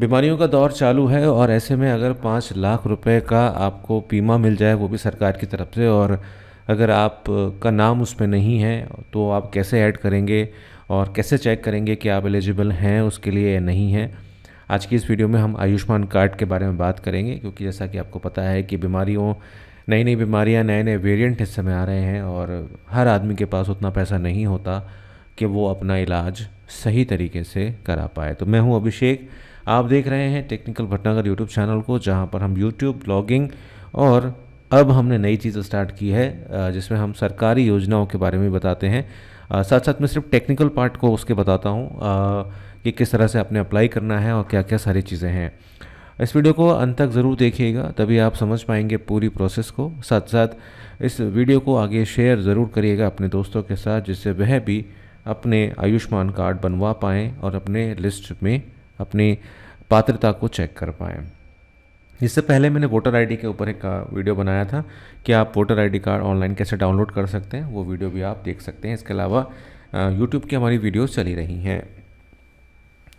बीमारियों का दौर चालू है और ऐसे में अगर पाँच लाख रुपए का आपको बीमा मिल जाए वो भी सरकार की तरफ से और अगर आप का नाम उसमें नहीं है तो आप कैसे ऐड करेंगे और कैसे चेक करेंगे कि आप एलिजिबल हैं उसके लिए या नहीं हैं आज की इस वीडियो में हम आयुष्मान कार्ड के बारे में बात करेंगे क्योंकि जैसा कि आपको पता है कि बीमारियों नई नई बीमारियाँ नए नए वेरियंट इस समय आ रहे हैं और हर आदमी के पास उतना पैसा नहीं होता कि वो अपना इलाज सही तरीके से करा पाए तो मैं हूँ अभिषेक आप देख रहे हैं टेक्निकल भटनागर यूट्यूब चैनल को जहाँ पर हम यूट्यूब ब्लॉगिंग और अब हमने नई चीज़ स्टार्ट की है जिसमें हम सरकारी योजनाओं के बारे में बताते हैं साथ साथ मैं सिर्फ टेक्निकल पार्ट को उसके बताता हूँ कि किस तरह से आपने अप्लाई करना है और क्या क्या सारी चीज़ें हैं इस वीडियो को अंत तक ज़रूर देखिएगा तभी आप समझ पाएंगे पूरी प्रोसेस को साथ साथ इस वीडियो को आगे शेयर ज़रूर करिएगा अपने दोस्तों के साथ जिससे वह भी अपने आयुष्मान कार्ड बनवा पाएँ और अपने लिस्ट में अपनी पात्रता को चेक कर पाएँ इससे पहले मैंने वोटर आईडी के ऊपर एक वीडियो बनाया था कि आप वोटर आईडी कार्ड ऑनलाइन कैसे डाउनलोड कर सकते हैं वो वीडियो भी आप देख सकते हैं इसके अलावा यूट्यूब की हमारी वीडियोस चली रही हैं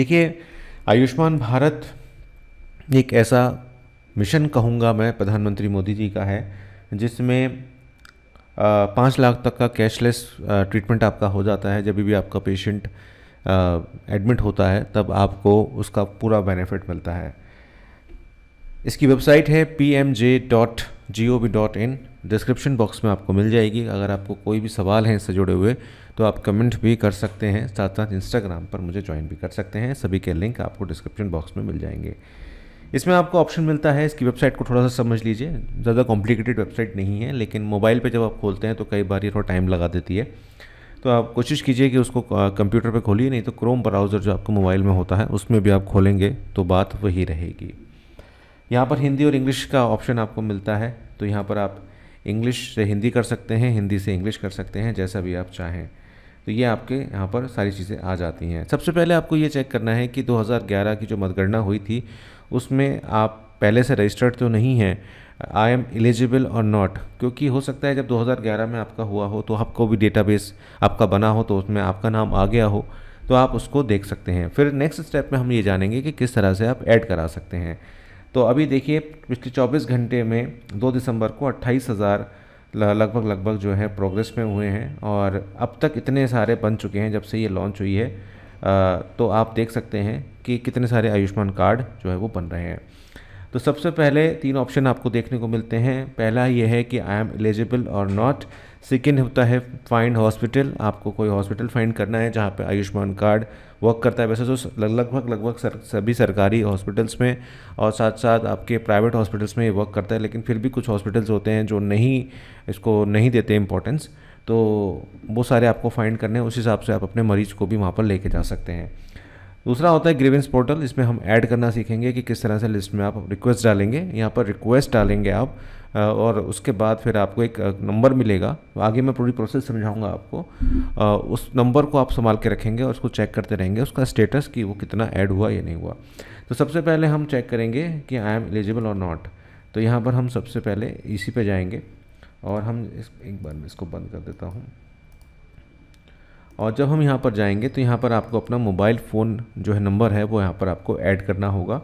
देखिए आयुष्मान भारत एक ऐसा मिशन कहूँगा मैं प्रधानमंत्री मोदी जी का है जिसमें पाँच लाख तक का कैशलेस ट्रीटमेंट आपका हो जाता है जब भी आपका पेशेंट एडमिट होता है तब आपको उसका पूरा बेनिफिट मिलता है इसकी वेबसाइट है P M J dot G O V dot in description box में आपको मिल जाएगी अगर आपको कोई भी सवाल है इससे जुड़े हुए तो आप कमेंट भी कर सकते हैं साथ साथ इंस्टाग्राम पर मुझे ज्वाइन भी कर सकते हैं सभी के लिंक आपको डिस्क्रिप्शन बॉक्स में मिल जाएंगे इसमें आपको ऑप्शन मिलता है इसकी वेबसाइट को थोड़ा सा समझ लीजिए ज़्यादा कॉम्प्लिकेटेड वेबसाइट नहीं है लेकिन मोबाइल पर जब आप खोलते हैं तो कई बार ये थोड़ा टाइम लगा देती है तो आप कोशिश कीजिए कि उसको कंप्यूटर पर खोलिए नहीं तो क्रोम ब्राउज़र जो आपको मोबाइल में होता है उसमें भी आप खोलेंगे तो बात वही रहेगी यहाँ पर हिंदी और इंग्लिश का ऑप्शन आपको मिलता है तो यहाँ पर आप इंग्लिश से हिंदी कर सकते हैं हिंदी से इंग्लिश कर सकते हैं जैसा भी आप चाहें तो ये आपके यहाँ पर सारी चीज़ें आ जाती हैं सबसे पहले आपको ये चेक करना है कि 2011 की जो मतगणना हुई थी उसमें आप पहले से रजिस्टर्ड तो नहीं है आई एम एलिजिबल और नॉट क्योंकि हो सकता है जब 2011 में आपका हुआ हो तो आपको भी डेटाबेस आपका बना हो तो उसमें आपका नाम आ गया हो तो आप उसको देख सकते हैं फिर नेक्स्ट स्टेप में हम ये जानेंगे कि किस तरह से आप ऐड करा सकते हैं तो अभी देखिए पिछले 24 घंटे में 2 दिसंबर को अट्ठाईस हज़ार लगभग लगभग जो है प्रोग्रेस में हुए हैं और अब तक इतने सारे बन चुके हैं जब से ये लॉन्च हुई है तो आप देख सकते हैं कि कितने सारे आयुष्मान कार्ड जो है वो बन रहे हैं तो सबसे पहले तीन ऑप्शन आपको देखने को मिलते हैं पहला ये है कि आई एम एलिजिबल और नॉट सेकेंड होता है फाइंड हॉस्पिटल आपको कोई हॉस्पिटल फाइंड करना है जहाँ पे आयुष्मान कार्ड वर्क करता है वैसे तो लगभग लगभग सर, सभी सरकारी हॉस्पिटल्स में और साथ साथ आपके प्राइवेट हॉस्पिटल्स में ये वर्क करता है लेकिन फिर भी कुछ हॉस्पिटल्स होते हैं जो नहीं इसको नहीं देते इंपॉर्टेंस तो वो सारे आपको फाइंड करने हैं उस हिसाब से आप अपने मरीज़ को भी वहाँ पर लेके जा सकते हैं दूसरा होता है ग्रीवेंस पोर्टल इसमें हम ऐड करना सीखेंगे कि किस तरह से लिस्ट में आप रिक्वेस्ट डालेंगे यहाँ पर रिक्वेस्ट डालेंगे आप और उसके बाद फिर आपको एक नंबर मिलेगा आगे मैं पूरी प्रोसेस समझाऊंगा आपको उस नंबर को आप संभाल के रखेंगे और उसको चेक करते रहेंगे उसका स्टेटस कि वो कितना ऐड हुआ या नहीं हुआ तो सबसे पहले हम चेक करेंगे कि आई एम एलिजिबल और नॉट तो यहाँ पर हम सबसे पहले इसी पर जाएंगे और हम इस एक बार इसको बंद कर देता हूँ और जब हम यहाँ पर जाएंगे तो यहाँ पर आपको अपना मोबाइल फ़ोन जो है नंबर है वो यहाँ पर आपको ऐड करना होगा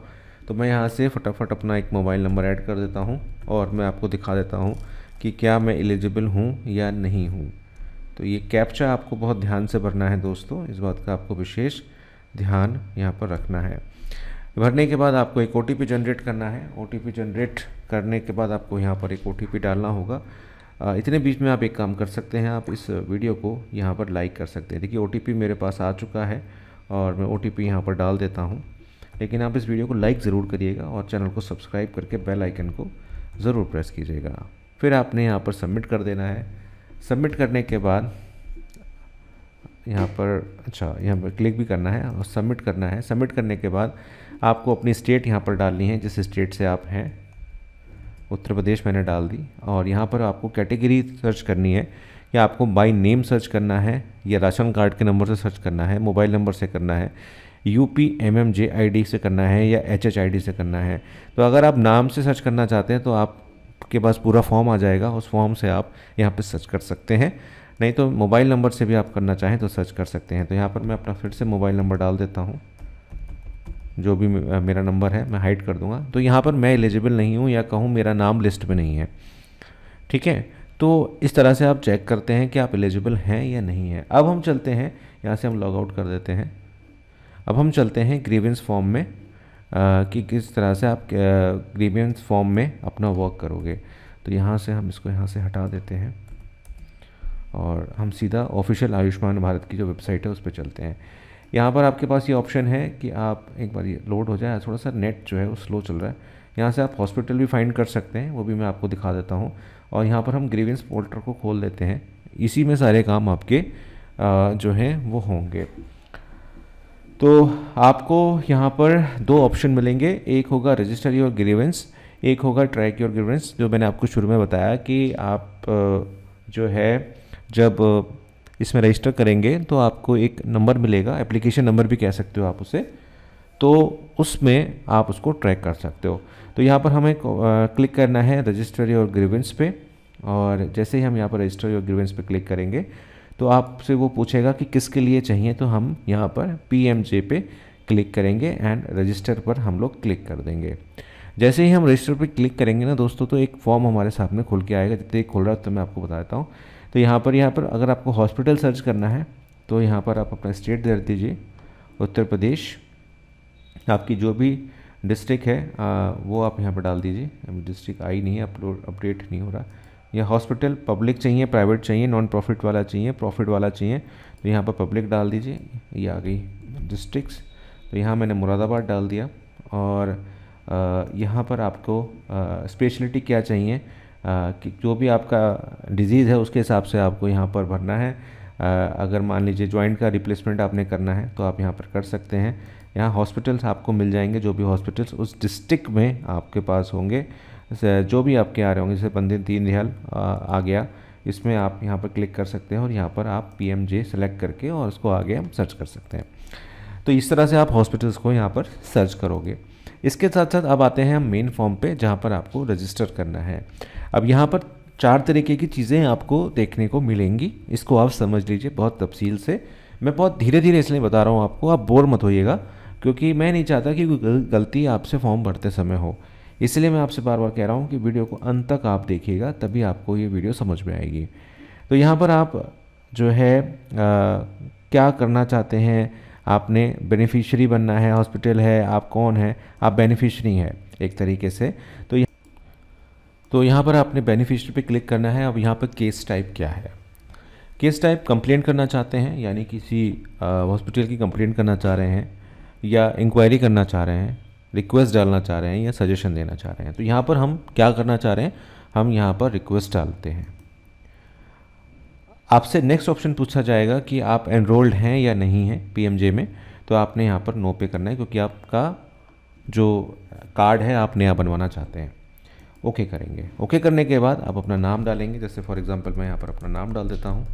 तो मैं यहाँ से फटाफट अपना एक मोबाइल नंबर ऐड कर देता हूँ और मैं आपको दिखा देता हूँ कि क्या मैं एलिजिबल हूँ या नहीं हूँ तो ये कैप्चा आपको बहुत ध्यान से भरना है दोस्तों इस बात का आपको विशेष ध्यान यहाँ पर रखना है भरने के बाद आपको एक ओ जनरेट करना है ओ जनरेट करने के बाद आपको यहाँ पर एक ओ डालना होगा इतने बीच में आप एक काम कर सकते हैं आप इस वीडियो को यहाँ पर लाइक कर सकते हैं देखिए ओ मेरे पास आ चुका है और मैं ओ टी पी यहाँ पर डाल देता हूँ लेकिन आप इस वीडियो को लाइक ज़रूर करिएगा और चैनल को सब्सक्राइब करके बेल आइकन को ज़रूर प्रेस कीजिएगा फिर आपने यहाँ पर सबमिट कर देना है सबमिट करने के बाद यहाँ पर अच्छा यहाँ पर क्लिक भी करना है और सबमिट करना है सबमिट करने के बाद आपको अपनी स्टेट यहाँ पर डालनी है जिस स्टेट से आप हैं उत्तर प्रदेश मैंने डाल दी और यहाँ पर आपको कैटेगरी सर्च करनी है या आपको बाई नेम सर्च करना है या राशन कार्ड के नंबर से सर्च करना है मोबाइल नंबर से करना है U P M M J I D से करना है या एच एच आई डी से करना है तो अगर आप नाम से सर्च करना चाहते हैं तो आपके पास पूरा फॉर्म आ जाएगा उस फॉर्म से आप यहाँ पर सर्च कर सकते हैं नहीं तो मोबाइल नंबर से भी आप करना चाहें तो सर्च कर सकते हैं तो यहाँ पर मैं अपना फिर से मोबाइल नंबर डाल देता हूँ जो भी मेरा नंबर है मैं हाइड कर दूंगा तो यहाँ पर मैं एलिजिबल नहीं हूँ या कहूँ मेरा नाम लिस्ट में नहीं है ठीक है तो इस तरह से आप चेक करते हैं कि आप एलिजिबल हैं या नहीं है अब हम चलते हैं यहाँ से हम लॉग आउट कर देते हैं अब हम चलते हैं ग्रीवेंस फॉर्म में आ, कि किस तरह से आप ग्रीवेंस फॉर्म में अपना वर्क करोगे तो यहाँ से हम इसको यहाँ से हटा देते हैं और हम सीधा ऑफिशियल आयुष्मान भारत की जो वेबसाइट है उस पर चलते हैं यहाँ पर आपके पास ये ऑप्शन है कि आप एक बार ये लोड हो जाए थोड़ा सा नेट जो है वो स्लो चल रहा है यहाँ से आप हॉस्पिटल भी फाइंड कर सकते हैं वो भी मैं आपको दिखा देता हूँ और यहाँ पर हम ग्रीवेंस पोर्टल को खोल देते हैं इसी में सारे काम आपके जो हैं वो होंगे तो आपको यहाँ पर दो ऑप्शन मिलेंगे एक होगा रजिस्टर योर ग्रीवेंस एक होगा ट्रैक योर ग्रीवेंस जो मैंने आपको शुरू में बताया कि आप जो है जब इसमें रजिस्टर करेंगे तो आपको एक नंबर मिलेगा एप्लीकेशन नंबर भी कह सकते हो आप उसे तो उसमें आप उसको ट्रैक कर सकते हो तो यहाँ पर हमें क्लिक करना है रजिस्टर योर ग्रीवेंस पे और जैसे ही हम यहाँ पर रजिस्टर योर ग्रीवेंस पे क्लिक करेंगे तो आपसे वो पूछेगा कि किसके लिए चाहिए तो हम यहाँ पर पी एम जे पे क्लिक करेंगे एंड रजिस्टर पर हम लोग क्लिक कर देंगे जैसे ही हम रजिस्टर पर क्लिक करेंगे ना दोस्तों तो एक फॉर्म हमारे सामने खुल के आएगा जितने खुल रहा है तो मैं आपको बता देता हूँ तो यहाँ पर यहाँ पर अगर आपको हॉस्पिटल सर्च करना है तो यहाँ पर आप अपना स्टेट दे दीजिए उत्तर प्रदेश आपकी जो भी डिस्ट्रिक्ट है आ, वो आप यहाँ पर डाल दीजिए डिस्ट्रिक्ट आई नहीं है अपलोड अपडेट नहीं हो रहा या हॉस्पिटल पब्लिक चाहिए प्राइवेट चाहिए नॉन प्रॉफिट वाला चाहिए प्रॉफिट वाला चाहिए तो यहाँ पर पब्लिक डाल दीजिए ये आ गई डिस्ट्रिक्स तो यहाँ मैंने मुरादाबाद डाल दिया और यहाँ पर आपको स्पेशलिटी क्या चाहिए कि जो भी आपका डिज़ीज़ है उसके हिसाब से आपको यहाँ पर भरना है अगर मान लीजिए जॉइंट का रिप्लेसमेंट आपने करना है तो आप यहाँ पर कर सकते हैं यहाँ हॉस्पिटल्स आपको मिल जाएंगे जो भी हॉस्पिटल्स उस डिस्ट्रिक्ट में आपके पास होंगे जो भी आपके आ रहे होंगे जैसे पंदिन तीन रियाल आ गया इसमें आप यहाँ पर क्लिक कर सकते हैं और यहाँ पर आप पी एम जे सेलेक्ट करके और उसको आगे हम सर्च कर सकते हैं तो इस तरह से आप हॉस्पिटल्स को यहाँ पर सर्च करोगे इसके साथ साथ अब आते हैं हम मेन फॉर्म पे जहाँ पर आपको रजिस्टर करना है अब यहाँ पर चार तरीके की चीज़ें आपको देखने को मिलेंगी इसको आप समझ लीजिए बहुत तफसील से मैं बहुत धीरे धीरे इसलिए बता रहा हूँ आपको आप बोर मत होइएगा क्योंकि मैं नहीं चाहता कि कोई गलती आपसे फॉर्म भरते समय हो इसलिए मैं आपसे बार बार कह रहा हूँ कि वीडियो को अंत तक आप देखिएगा तभी आपको ये वीडियो समझ में आएगी तो यहाँ पर आप जो है आ, क्या करना चाहते हैं आपने बेनिफिशरी बनना है हॉस्पिटल है आप कौन है आप बेनिफिशरी हैं एक तरीके से तो यह तो यहाँ पर आपने बेनिफिशरी पे क्लिक करना है अब यहाँ पर केस टाइप क्या है केस टाइप कंप्लेंट करना चाहते हैं यानी किसी हॉस्पिटल की कंप्लेंट करना चाह रहे हैं या इंक्वायरी करना चाह रहे हैं रिक्वेस्ट डालना चाह रहे हैं या सजेशन देना चाह रहे हैं तो यहाँ पर हम क्या करना चाह रहे हैं हम यहाँ पर रिक्वेस्ट डालते हैं आपसे नेक्स्ट ऑप्शन पूछा जाएगा कि आप एनरोल्ड हैं या नहीं हैं पीएमजे में तो आपने यहाँ पर नो पे करना है क्योंकि आपका जो कार्ड है आप नया बनवाना चाहते हैं ओके okay करेंगे ओके okay करने के बाद आप अपना नाम डालेंगे जैसे फॉर एग्ज़ाम्पल मैं यहाँ पर अपना नाम डाल देता हूँ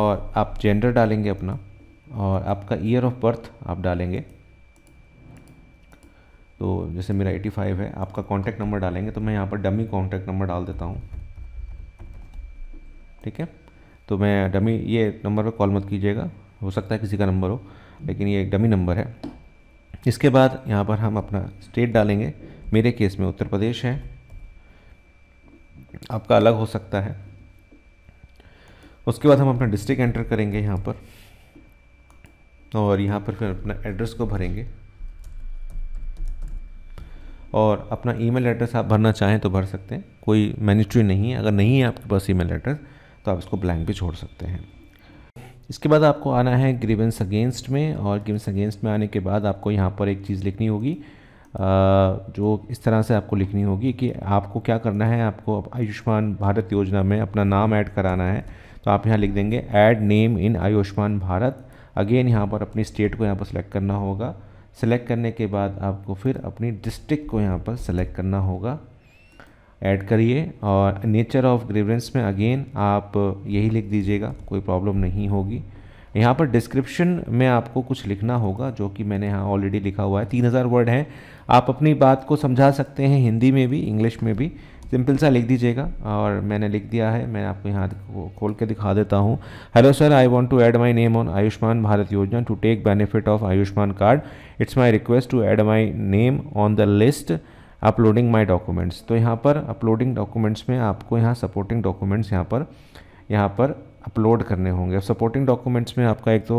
और आप जेंडर डालेंगे अपना और आपका ईयर ऑफ बर्थ आप डालेंगे तो जैसे मेरा 85 है आपका कॉन्टैक्ट नंबर डालेंगे तो मैं यहाँ पर डमी कॉन्टैक्ट नंबर डाल देता हूँ ठीक है तो मैं डमी ये नंबर पर कॉल मत कीजिएगा हो सकता है किसी का नंबर हो लेकिन ये एक डमी नंबर है इसके बाद यहाँ पर हम अपना स्टेट डालेंगे मेरे केस में उत्तर प्रदेश है आपका अलग हो सकता है उसके बाद हम अपना डिस्ट्रिक्ट एंटर करेंगे यहाँ पर और यहाँ पर फिर अपना एड्रेस को भरेंगे और अपना ईमेल एड्रेस आप भरना चाहें तो भर सकते हैं कोई मैनिस्ट्री नहीं है अगर नहीं है आपके पास ईमेल एड्रेस तो आप इसको ब्लैंक भी छोड़ सकते हैं इसके बाद आपको आना है ग्रीवेंस अगेंस्ट में और ग्रीवेंस अगेंस्ट में आने के बाद आपको यहाँ पर एक चीज़ लिखनी होगी जो इस तरह से आपको लिखनी होगी कि आपको क्या करना है आपको आयुष्मान भारत योजना में अपना नाम ऐड कराना है तो आप यहाँ लिख देंगे add name in Ayushman Bharat again यहाँ पर अपनी स्टेट को यहाँ पर सिलेक्ट करना होगा सेलेक्ट करने के बाद आपको फिर अपनी डिस्ट्रिक्ट को यहाँ पर सेलेक्ट करना होगा ऐड करिए और नेचर ऑफ ग्रीवरेंस में अगेन आप यही लिख दीजिएगा कोई प्रॉब्लम नहीं होगी यहाँ पर डिस्क्रिप्शन में आपको कुछ लिखना होगा जो कि मैंने यहाँ ऑलरेडी लिखा हुआ है तीन हज़ार वर्ड हैं आप अपनी बात को समझा सकते हैं हिंदी में भी इंग्लिश में भी सिंपल सा लिख दीजिएगा और मैंने लिख दिया है मैं आपको यहाँ खोल के दिखा देता हूँ hello sir I want to add my name on Ayushman Bharat Yojana to take benefit of Ayushman card it's my request to add my name on the list uploading my documents तो यहाँ पर अपलोडिंग डॉक्यूमेंट्स में आपको यहाँ सपोर्टिंग डॉक्यूमेंट्स यहाँ पर यहाँ पर अपलोड करने होंगे सपोर्टिंग डॉक्यूमेंट्स में आपका एक तो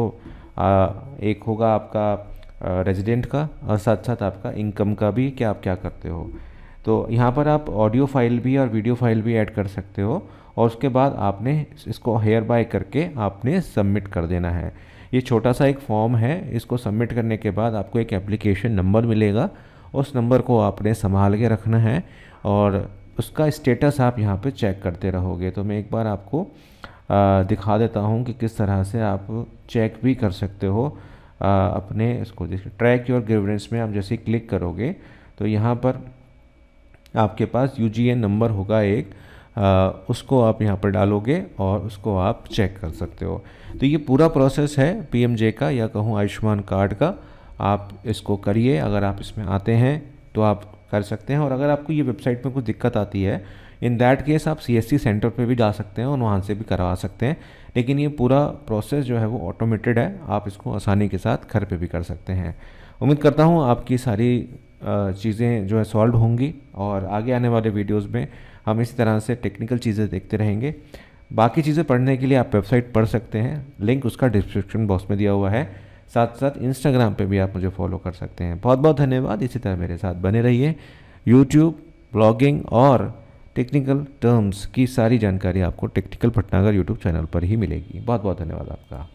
आ, एक होगा आपका रेजिडेंट का और साथ साथ आपका इनकम का भी कि आप क्या करते हो तो यहाँ पर आप ऑडियो फाइल भी और वीडियो फाइल भी ऐड कर सकते हो और उसके बाद आपने इसको हेयर बाय करके आपने सबमिट कर देना है ये छोटा सा एक फॉर्म है इसको सबमिट करने के बाद आपको एक एप्लीकेशन नंबर मिलेगा उस नंबर को आपने संभाल के रखना है और उसका स्टेटस आप यहाँ पे चेक करते रहोगे तो मैं एक बार आपको दिखा देता हूँ कि किस तरह से आप चेक भी कर सकते हो अपने इसको देखिए ट्रैक योर ग्रेविडेंस में आप जैसे क्लिक करोगे तो यहाँ पर आपके पास यू नंबर होगा एक आ, उसको आप यहाँ पर डालोगे और उसको आप चेक कर सकते हो तो ये पूरा प्रोसेस है पीएमजे का या कहूँ आयुष्मान कार्ड का आप इसको करिए अगर आप इसमें आते हैं तो आप कर सकते हैं और अगर आपको ये वेबसाइट में कुछ दिक्कत आती है इन दैट केस आप सी एस सी सेंटर पर भी जा सकते हैं और वहाँ से भी करवा सकते हैं लेकिन ये पूरा प्रोसेस जो है वो ऑटोमेटेड है आप इसको आसानी के साथ घर पर भी कर सकते हैं उम्मीद करता हूँ आपकी सारी चीज़ें जो है सॉल्व होंगी और आगे आने वाले वीडियोस में हम इसी तरह से टेक्निकल चीज़ें देखते रहेंगे बाकी चीज़ें पढ़ने के लिए आप वेबसाइट पढ़ सकते हैं लिंक उसका डिस्क्रिप्शन बॉक्स में दिया हुआ है साथ साथ इंस्टाग्राम पे भी आप मुझे फॉलो कर सकते हैं बहुत बहुत धन्यवाद इसी तरह मेरे साथ बने रहिए यूट्यूब ब्लॉगिंग और टेक्निकल टर्म्स की सारी जानकारी आपको टेक्निकल पटनागर यूट्यूब चैनल पर ही मिलेगी बहुत बहुत धन्यवाद आपका